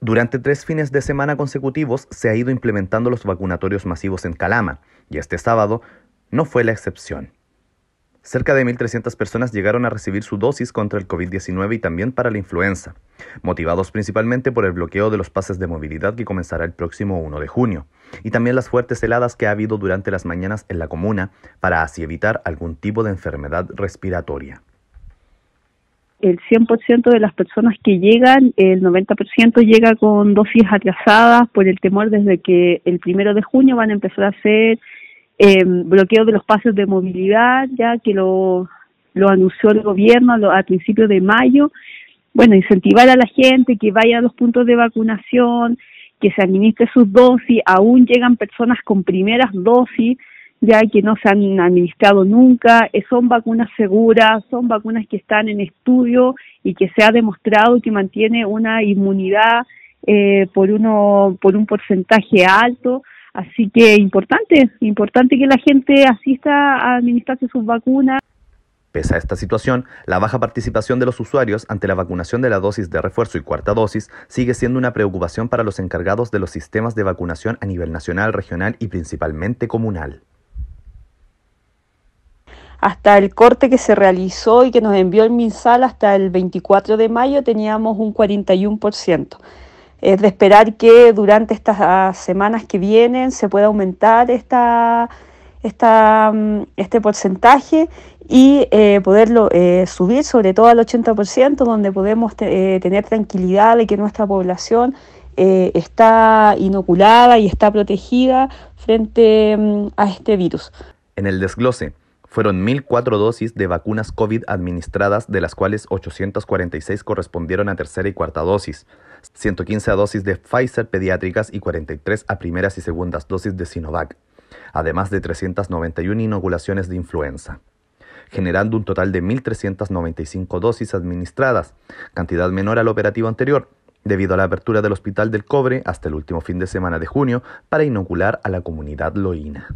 Durante tres fines de semana consecutivos se ha ido implementando los vacunatorios masivos en Calama, y este sábado no fue la excepción. Cerca de 1.300 personas llegaron a recibir su dosis contra el COVID-19 y también para la influenza, motivados principalmente por el bloqueo de los pases de movilidad que comenzará el próximo 1 de junio, y también las fuertes heladas que ha habido durante las mañanas en la comuna para así evitar algún tipo de enfermedad respiratoria el 100% de las personas que llegan, el 90% llega con dosis atrasadas por el temor desde que el primero de junio van a empezar a hacer em, bloqueo de los pasos de movilidad, ya que lo, lo anunció el gobierno a principios de mayo. Bueno, incentivar a la gente que vaya a los puntos de vacunación, que se administre sus dosis, aún llegan personas con primeras dosis, ya que no se han administrado nunca, eh, son vacunas seguras, son vacunas que están en estudio y que se ha demostrado que mantiene una inmunidad eh, por uno por un porcentaje alto, así que importante, importante que la gente asista a administrarse sus vacunas. Pese a esta situación, la baja participación de los usuarios ante la vacunación de la dosis de refuerzo y cuarta dosis sigue siendo una preocupación para los encargados de los sistemas de vacunación a nivel nacional, regional y principalmente comunal hasta el corte que se realizó y que nos envió el MinSal hasta el 24 de mayo teníamos un 41%. Es de esperar que durante estas ah, semanas que vienen se pueda aumentar esta, mm, este porcentaje y eh, poderlo eh, subir sobre todo al 80%, donde podemos eh, tener tranquilidad de que nuestra población está inoculada y está protegida frente mm, a este virus. En el desglose, fueron 1.004 dosis de vacunas COVID administradas, de las cuales 846 correspondieron a tercera y cuarta dosis, 115 a dosis de Pfizer pediátricas y 43 a primeras y segundas dosis de Sinovac, además de 391 inoculaciones de influenza generando un total de 1.395 dosis administradas, cantidad menor al operativo anterior, debido a la apertura del Hospital del Cobre hasta el último fin de semana de junio para inocular a la comunidad loína.